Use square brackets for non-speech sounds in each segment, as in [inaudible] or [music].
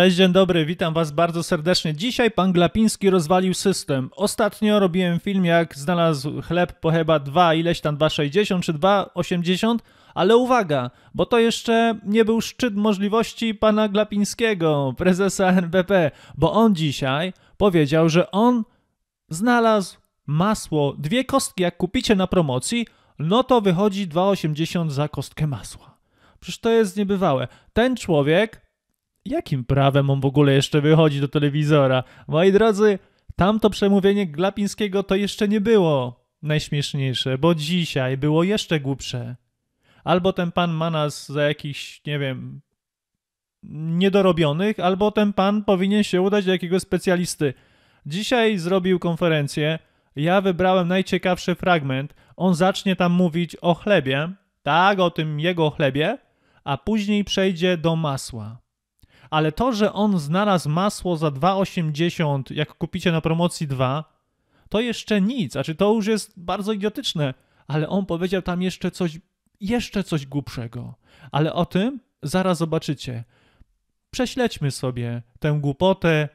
Cześć, dzień dobry, witam Was bardzo serdecznie. Dzisiaj pan Glapiński rozwalił system. Ostatnio robiłem film, jak znalazł chleb po chyba 2, ileś tam 2,60 czy 2,80, ale uwaga, bo to jeszcze nie był szczyt możliwości pana Glapińskiego, prezesa NBP, bo on dzisiaj powiedział, że on znalazł masło, dwie kostki, jak kupicie na promocji, no to wychodzi 2,80 za kostkę masła. Przecież to jest niebywałe. Ten człowiek Jakim prawem on w ogóle jeszcze wychodzi do telewizora? Moi drodzy, tamto przemówienie Glapińskiego to jeszcze nie było najśmieszniejsze, bo dzisiaj było jeszcze głupsze. Albo ten pan ma nas za jakiś, nie wiem, niedorobionych, albo ten pan powinien się udać do jakiegoś specjalisty. Dzisiaj zrobił konferencję, ja wybrałem najciekawszy fragment. On zacznie tam mówić o chlebie, tak, o tym jego chlebie, a później przejdzie do masła ale to, że on znalazł masło za 2,80, jak kupicie na promocji 2, to jeszcze nic, znaczy to już jest bardzo idiotyczne, ale on powiedział tam jeszcze coś, jeszcze coś głupszego. Ale o tym zaraz zobaczycie. Prześledźmy sobie tę głupotę,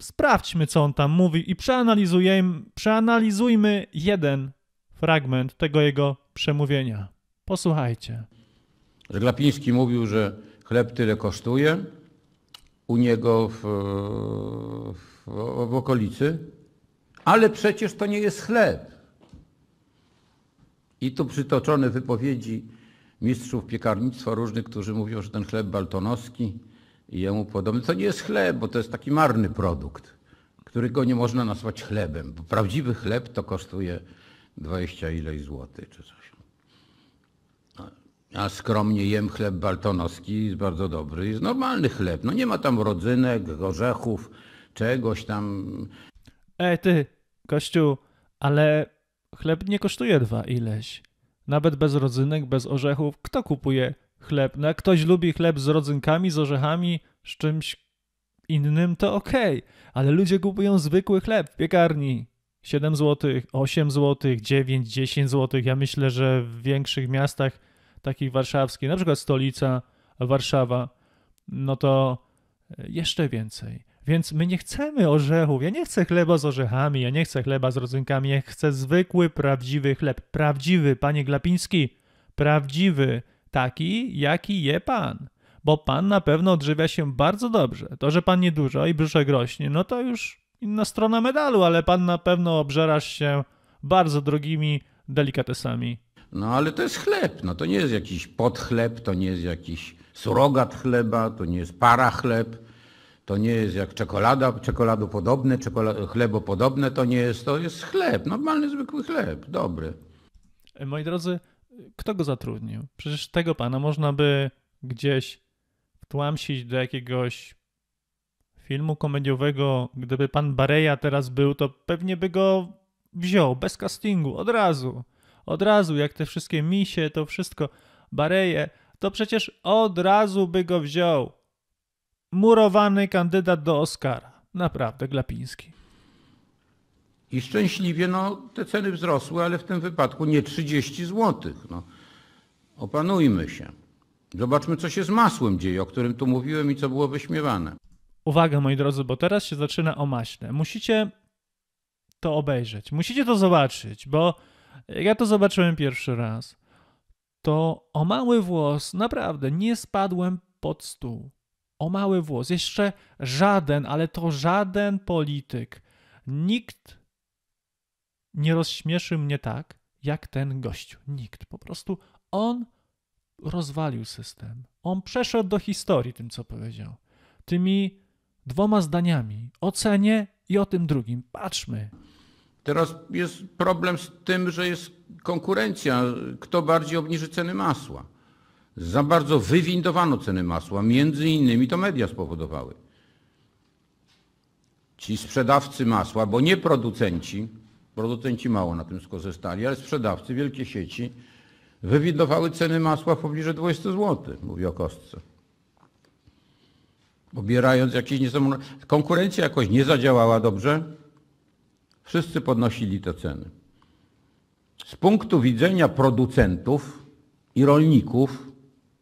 sprawdźmy, co on tam mówi i przeanalizujmy, przeanalizujmy jeden fragment tego jego przemówienia. Posłuchajcie. Że Glapiński mówił, że chleb tyle kosztuje, u niego w, w, w okolicy, ale przecież to nie jest chleb. I tu przytoczone wypowiedzi mistrzów piekarnictwa różnych, którzy mówią, że ten chleb baltonowski i jemu podobny, to nie jest chleb, bo to jest taki marny produkt, którego nie można nazwać chlebem, bo prawdziwy chleb to kosztuje 20 ile złotych czy coś a skromnie jem chleb baltonowski, jest bardzo dobry, jest normalny chleb. No nie ma tam rodzynek, orzechów, czegoś tam. Ej ty, kościół, ale chleb nie kosztuje dwa ileś. Nawet bez rodzynek, bez orzechów. Kto kupuje chleb? No jak ktoś lubi chleb z rodzynkami, z orzechami, z czymś innym, to okej. Okay. Ale ludzie kupują zwykły chleb w piekarni. 7 zł, 8 zł, 9, 10 zł. Ja myślę, że w większych miastach takich warszawskich, na przykład stolica Warszawa, no to jeszcze więcej. Więc my nie chcemy orzechów. Ja nie chcę chleba z orzechami, ja nie chcę chleba z rodzynkami, ja chcę zwykły, prawdziwy chleb. Prawdziwy, panie Glapiński, prawdziwy, taki, jaki je pan. Bo pan na pewno odżywia się bardzo dobrze. To, że pan niedużo i brzuszek rośnie, no to już inna strona medalu, ale pan na pewno obżerasz się bardzo drogimi delikatesami. No ale to jest chleb, no to nie jest jakiś podchleb, to nie jest jakiś surogat chleba, to nie jest para chleb, to nie jest jak czekolada, czekoladopodobne, czekolado, chlebopodobne, to nie jest, to jest chleb, normalny, zwykły chleb, dobry. Moi drodzy, kto go zatrudnił? Przecież tego pana można by gdzieś wtłamsić do jakiegoś filmu komediowego. Gdyby pan Bareja teraz był, to pewnie by go wziął bez castingu od razu od razu, jak te wszystkie misie, to wszystko, bareje, to przecież od razu by go wziął. Murowany kandydat do Oscara. Naprawdę, Glapiński. I szczęśliwie no, te ceny wzrosły, ale w tym wypadku nie 30 zł. No. Opanujmy się. Zobaczmy, co się z masłem dzieje, o którym tu mówiłem i co było wyśmiewane. Uwaga, moi drodzy, bo teraz się zaczyna o maśle. Musicie to obejrzeć, musicie to zobaczyć, bo jak ja to zobaczyłem pierwszy raz, to o mały włos naprawdę nie spadłem pod stół. O mały włos. Jeszcze żaden, ale to żaden polityk. Nikt nie rozśmieszy mnie tak, jak ten gościu. Nikt. Po prostu on rozwalił system. On przeszedł do historii tym, co powiedział. Tymi dwoma zdaniami. O cenie i o tym drugim. Patrzmy. Teraz jest problem z tym, że jest konkurencja, kto bardziej obniży ceny masła. Za bardzo wywindowano ceny masła, między innymi to media spowodowały. Ci sprzedawcy masła, bo nie producenci, producenci mało na tym skorzystali, ale sprzedawcy, wielkie sieci, wywindowały ceny masła w pobliżu 20 zł, mówię o kostce. Obierając jakieś niesamowite... Konkurencja jakoś nie zadziałała dobrze, Wszyscy podnosili te ceny. Z punktu widzenia producentów i rolników,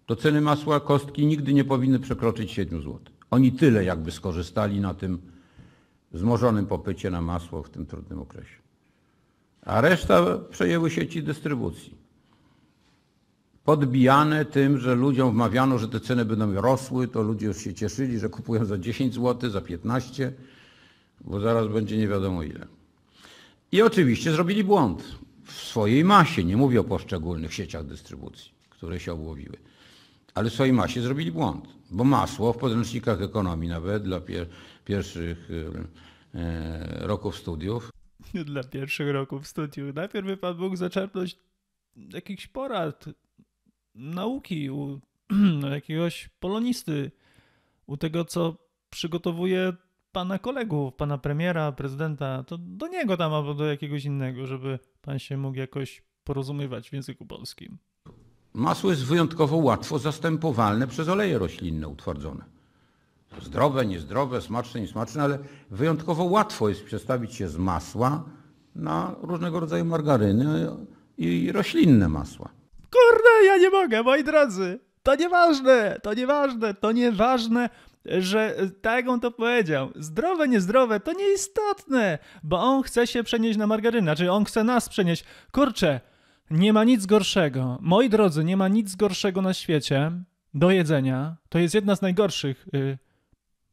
to ceny masła kostki nigdy nie powinny przekroczyć 7 zł. Oni tyle jakby skorzystali na tym zmożonym popycie na masło w tym trudnym okresie. A reszta przejęły sieci dystrybucji. Podbijane tym, że ludziom wmawiano, że te ceny będą rosły, to ludzie już się cieszyli, że kupują za 10 zł, za 15, bo zaraz będzie nie wiadomo ile. I oczywiście zrobili błąd w swojej masie, nie mówię o poszczególnych sieciach dystrybucji, które się obłowiły, ale w swojej masie zrobili błąd, bo masło w podręcznikach ekonomii nawet dla pier pierwszych e, roków studiów. [laughs] Dla pierwszych roków studiów. Najpierw by Pan mógł zaczerpnąć jakichś porad, nauki u [clears throat] jakiegoś polonisty, u tego, co przygotowuje pana kolegów, pana premiera, prezydenta, to do niego tam albo do jakiegoś innego, żeby pan się mógł jakoś porozumiewać w języku polskim. Masło jest wyjątkowo łatwo zastępowalne przez oleje roślinne utwardzone. Zdrowe, niezdrowe, smaczne, niesmaczne, ale wyjątkowo łatwo jest przestawić się z masła na różnego rodzaju margaryny i roślinne masła. Kurde, ja nie mogę, moi drodzy! To nieważne, to nieważne, to nieważne, że e, tak on to powiedział, zdrowe, niezdrowe to nieistotne, bo on chce się przenieść na margarynę, czyli znaczy on chce nas przenieść. Kurczę, nie ma nic gorszego. Moi drodzy, nie ma nic gorszego na świecie do jedzenia. To jest jedna z najgorszych y,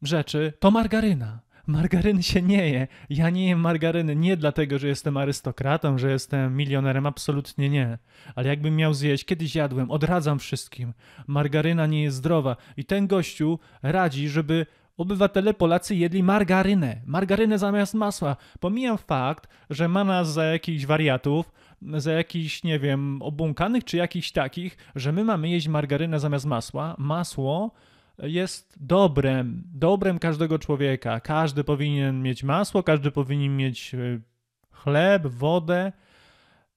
rzeczy. To margaryna margaryny się nie je. Ja nie jem margaryny nie dlatego, że jestem arystokratą, że jestem milionerem, absolutnie nie. Ale jakbym miał zjeść, kiedyś jadłem, odradzam wszystkim. Margaryna nie jest zdrowa i ten gościu radzi, żeby obywatele Polacy jedli margarynę. Margarynę zamiast masła. Pomijam fakt, że ma nas za jakichś wariatów, za jakichś, nie wiem, obłąkanych czy jakichś takich, że my mamy jeść margarynę zamiast masła. Masło jest dobrem, dobrem każdego człowieka. Każdy powinien mieć masło, każdy powinien mieć e, chleb, wodę.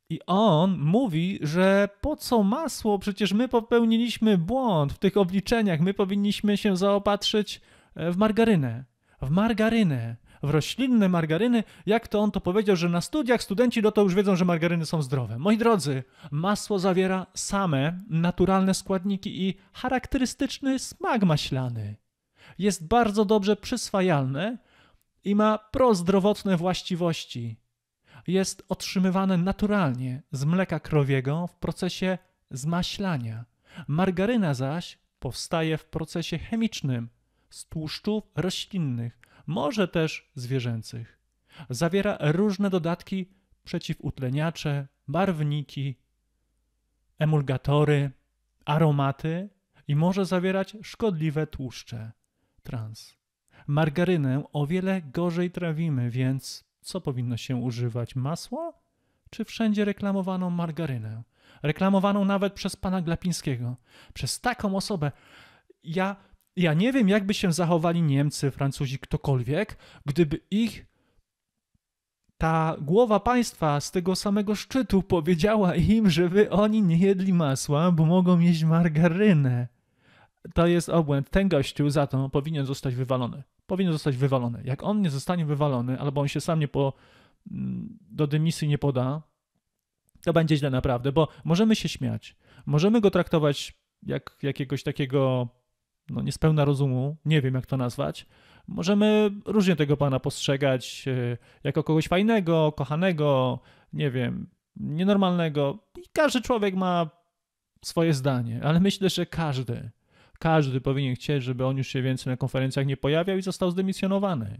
I on mówi, że po co masło? Przecież my popełniliśmy błąd w tych obliczeniach. My powinniśmy się zaopatrzyć e, w margarynę. W margarynę w roślinne margaryny, jak to on to powiedział, że na studiach studenci no to już wiedzą, że margaryny są zdrowe. Moi drodzy, masło zawiera same naturalne składniki i charakterystyczny smak maślany. Jest bardzo dobrze przyswajalne i ma prozdrowotne właściwości. Jest otrzymywane naturalnie z mleka krowiego w procesie zmaślania. Margaryna zaś powstaje w procesie chemicznym z tłuszczów roślinnych może też zwierzęcych. Zawiera różne dodatki przeciwutleniacze, barwniki, emulgatory, aromaty i może zawierać szkodliwe tłuszcze trans. Margarynę o wiele gorzej trawimy, więc co powinno się używać? Masło? Czy wszędzie reklamowaną margarynę? Reklamowaną nawet przez pana Glapińskiego. Przez taką osobę. Ja ja nie wiem, jak by się zachowali Niemcy, Francuzi, ktokolwiek, gdyby ich ta głowa państwa z tego samego szczytu powiedziała im, żeby oni nie jedli masła, bo mogą jeść margarynę. To jest obłęd. Ten gościu za to powinien zostać wywalony. Powinien zostać wywalony. Jak on nie zostanie wywalony, albo on się sam nie po, mm, do dymisji nie poda, to będzie źle naprawdę, bo możemy się śmiać. Możemy go traktować jak jakiegoś takiego no, niespełna rozumu, nie wiem jak to nazwać, możemy różnie tego pana postrzegać e, jako kogoś fajnego, kochanego, nie wiem, nienormalnego. I każdy człowiek ma swoje zdanie, ale myślę, że każdy, każdy powinien chcieć, żeby on już się więcej na konferencjach nie pojawiał i został zdemisjonowany.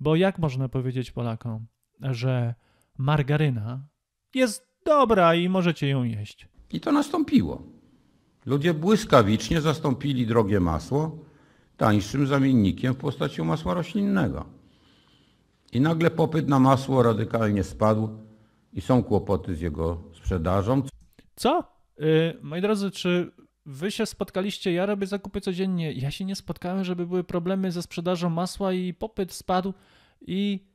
Bo jak można powiedzieć Polakom, że margaryna jest dobra i możecie ją jeść? I to nastąpiło. Ludzie błyskawicznie zastąpili drogie masło tańszym zamiennikiem w postaci masła roślinnego. I nagle popyt na masło radykalnie spadł i są kłopoty z jego sprzedażą. Co? Yy, moi drodzy, czy wy się spotkaliście? Ja robię zakupy codziennie. Ja się nie spotkałem, żeby były problemy ze sprzedażą masła i popyt spadł i,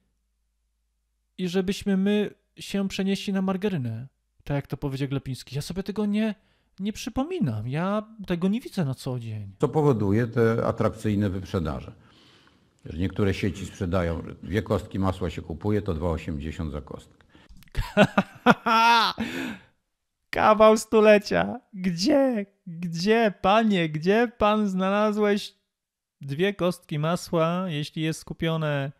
i żebyśmy my się przenieśli na margarynę. Tak jak to powiedział Glepiński. Ja sobie tego nie nie przypominam. Ja tego nie widzę na co dzień. Co powoduje te atrakcyjne wyprzedaże. Że niektóre sieci sprzedają, że dwie kostki masła się kupuje, to 2,80 za kostkę. [laughs] Kawał stulecia. Gdzie, gdzie, panie, gdzie pan znalazłeś dwie kostki masła, jeśli jest kupione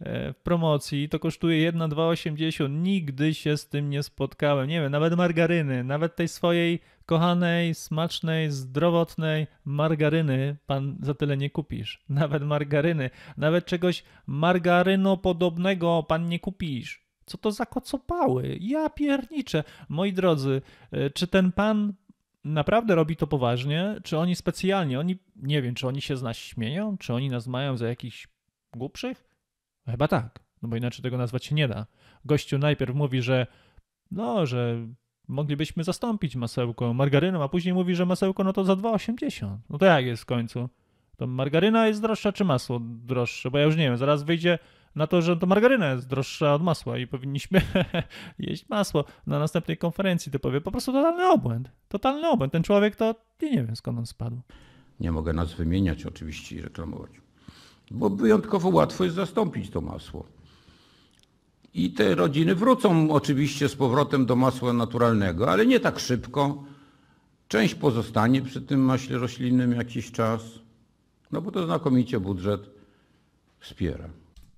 E, w promocji, to kosztuje 1,280. Nigdy się z tym nie spotkałem. Nie wiem, nawet margaryny, nawet tej swojej kochanej, smacznej, zdrowotnej margaryny pan za tyle nie kupisz. [laughs] Nawet margaryny, nawet czegoś margarynopodobnego pan nie kupisz. Co to za kocopały? Ja pierniczę. Moi drodzy, e, czy ten pan naprawdę robi to poważnie? Czy oni specjalnie, oni, nie wiem, czy oni się z nas śmieją? Czy oni nas mają za jakichś głupszych? No chyba tak, no bo inaczej tego nazwać się nie da. Gościu najpierw mówi, że no, że moglibyśmy zastąpić masełko margaryną, a później mówi, że masełko no to za 2,80. No to jak jest w końcu? To margaryna jest droższa czy masło droższe? Bo ja już nie wiem, zaraz wyjdzie na to, że to margaryna jest droższa od masła i powinniśmy [laughs] jeść masło. Na następnej konferencji to powie po prostu totalny obłęd. Totalny obłęd. Ten człowiek to, nie wiem skąd on spadł. Nie mogę nas wymieniać oczywiście i reklamować bo wyjątkowo łatwo jest zastąpić to masło. I te rodziny wrócą oczywiście z powrotem do masła naturalnego, ale nie tak szybko. Część pozostanie przy tym maśle roślinnym jakiś czas, no bo to znakomicie budżet wspiera.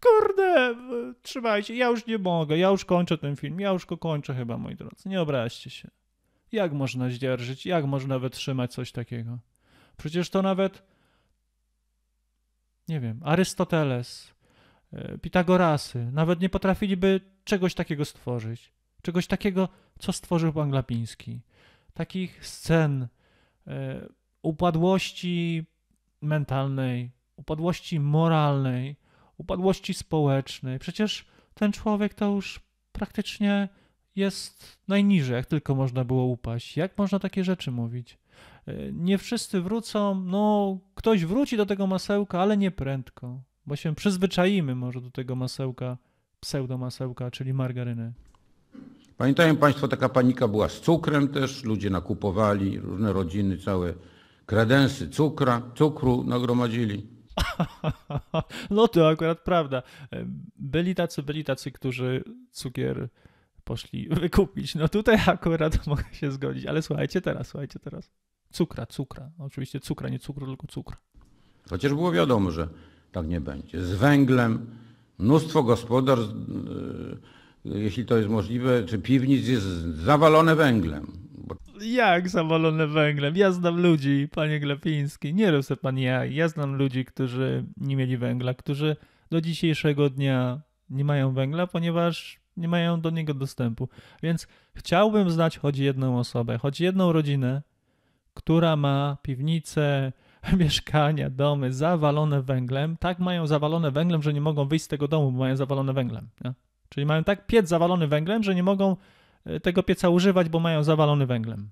Kurde, trzymajcie, ja już nie mogę, ja już kończę ten film, ja już go kończę chyba, moi drodzy, nie obraźcie się. Jak można zdzierżyć, jak można wytrzymać coś takiego? Przecież to nawet nie wiem, Arystoteles, e, Pitagorasy, nawet nie potrafiliby czegoś takiego stworzyć. Czegoś takiego, co stworzył pan Glapiński. Takich scen, e, upadłości mentalnej, upadłości moralnej, upadłości społecznej. Przecież ten człowiek to już praktycznie jest najniżej, jak tylko można było upaść. Jak można takie rzeczy mówić? E, nie wszyscy wrócą, no Ktoś wróci do tego masełka, ale nie prędko, bo się przyzwyczajimy może do tego masełka, pseudomasełka, czyli margaryny. Pamiętają Państwo, taka panika była z cukrem też, ludzie nakupowali, różne rodziny całe kredensy cukra, cukru nagromadzili. [laughs] No to akurat prawda. Byli tacy, byli tacy, którzy cukier poszli wykupić. No tutaj akurat [laughs] mogę się zgodzić, ale słuchajcie teraz, słuchajcie teraz. Cukra, cukra. Oczywiście cukra, nie cukru, tylko cukra. Chociaż było wiadomo, że tak nie będzie. Z węglem mnóstwo gospodarstw, y, y, jeśli to jest możliwe, czy piwnic jest zawalone węglem. Jak zawalone węglem? Ja znam ludzi, panie Glapiński, nie rób pan ja. Ja znam ludzi, którzy nie mieli węgla, którzy do dzisiejszego dnia nie mają węgla, ponieważ nie mają do niego dostępu. Więc chciałbym znać choć jedną osobę, choć jedną rodzinę, która ma piwnice, [laughs] mieszkania, domy zawalone węglem, tak mają zawalone węglem, że nie mogą wyjść z tego domu, bo mają zawalone węglem. Nie? Czyli mają tak piec zawalony węglem, że nie mogą e, tego pieca używać, bo mają zawalony węglem.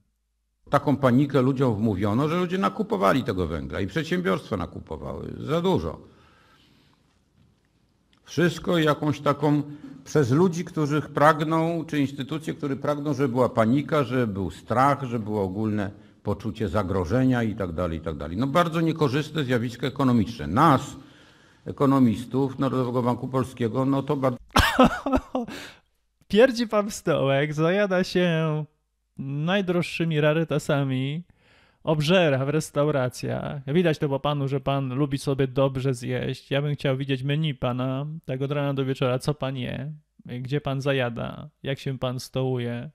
Taką panikę ludziom wmówiono, że ludzie nakupowali tego węgla i przedsiębiorstwa nakupowały za dużo. Wszystko jakąś taką przez ludzi, których pragną, czy instytucje, które pragną, żeby była panika, żeby był strach, żeby było ogólne poczucie zagrożenia i i tak dalej tak dalej. No bardzo niekorzystne zjawisko ekonomiczne. Nas, ekonomistów Narodowego Banku Polskiego, no to bardzo... [laughs] Pierdzi pan stołek, zajada się najdroższymi rarytasami, obżera w restauracjach. Widać to po panu, że pan lubi sobie dobrze zjeść. Ja bym chciał widzieć menu pana, tak od rana do wieczora, co pan je, gdzie pan zajada, jak się pan stołuje.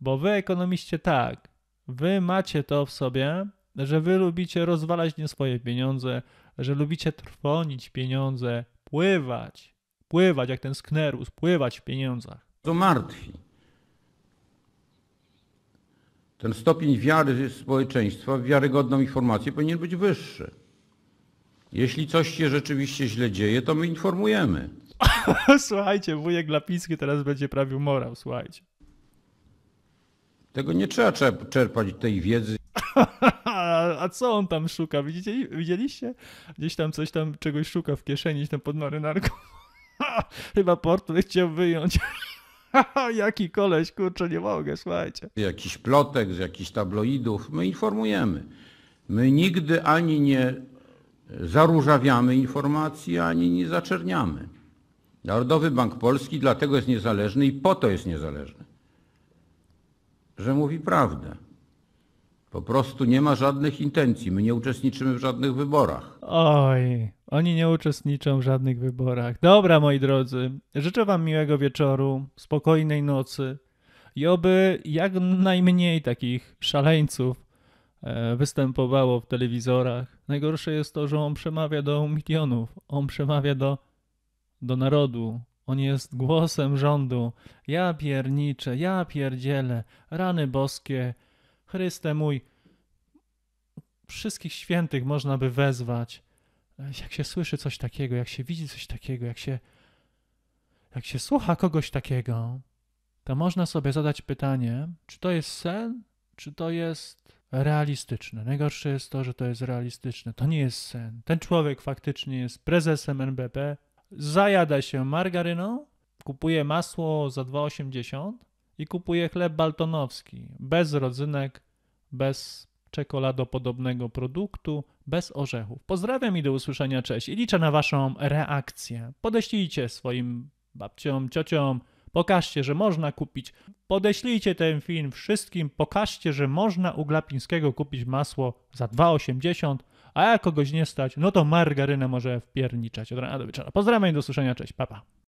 Bo wy ekonomiście tak, Wy macie to w sobie, że wy lubicie rozwalać nie swoje pieniądze, że lubicie trwonić pieniądze, pływać, pływać jak ten sknerus, pływać w pieniądzach. To martwi. Ten stopień wiary społeczeństwa w wiarygodną informację powinien być wyższy. Jeśli coś się rzeczywiście źle dzieje, to my informujemy. [laughs] słuchajcie, wujek Lapiński teraz będzie prawił morał, słuchajcie. Tego nie trzeba czerpać tej wiedzy. [laughs] A co on tam szuka? Widzicie, widzieliście? Gdzieś tam coś tam czegoś szuka w kieszeni, gdzieś tam pod marynarką. [laughs] Chyba portret chciał wyjąć. [laughs] Jaki koleś, kurczę, nie mogę, słuchajcie. Jakiś plotek z jakichś tabloidów. My informujemy. My nigdy ani nie zaróżawiamy informacji, ani nie zaczerniamy. Narodowy Bank Polski dlatego jest niezależny i po to jest niezależny że mówi prawdę. Po prostu nie ma żadnych intencji. My nie uczestniczymy w żadnych wyborach. Oj, oni nie uczestniczą w żadnych wyborach. Dobra, moi drodzy, życzę Wam miłego wieczoru, spokojnej nocy i oby jak najmniej takich szaleńców e, występowało w telewizorach. Najgorsze jest to, że on przemawia do milionów, on przemawia do, do narodu, on jest głosem rządu. Ja pierniczę, ja pierdzielę, rany boskie. Chryste mój, wszystkich świętych można by wezwać. Jak się słyszy coś takiego, jak się widzi coś takiego, jak się, jak się słucha kogoś takiego, to można sobie zadać pytanie, czy to jest sen, czy to jest realistyczne. Najgorsze jest to, że to jest realistyczne. To nie jest sen. Ten człowiek faktycznie jest prezesem NBP, zajada się margaryną, kupuje masło za 2,80 i kupuje chleb baltonowski bez rodzynek, bez czekoladopodobnego produktu, bez orzechów. Pozdrawiam i do usłyszenia, cześć i liczę na Waszą reakcję. Podeślijcie swoim babciom, ciociom, pokażcie, że można kupić. Podeślijcie ten film wszystkim, pokażcie, że można u Glapińskiego kupić masło za 2,80 a jak kogoś nie stać, no to margarynę może wpierniczać od rana do wieczora. Pozdrawiam i do usłyszenia, cześć, papa. Pa.